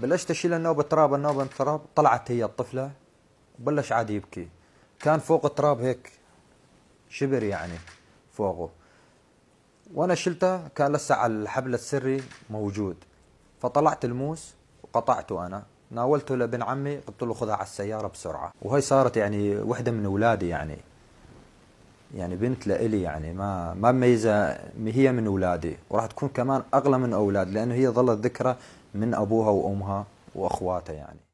بلشت اشيل النوبه تراب النوبه تراب طلعت هي الطفله وبلش عادي يبكي كان فوق التراب هيك شبر يعني فوقه وانا شلته كان لسه على الحبل السري موجود فطلعت الموس وقطعته انا ناولته لابن عمي قلت له خذها على السياره بسرعه وهي صارت يعني وحده من اولادي يعني يعني بنت لإلي يعني ما ما مميزة هي من أولادي وراح تكون كمان أغلى من أولاد لأنه هي ظلت ذكرى من أبوها وأمها وأخواتها يعني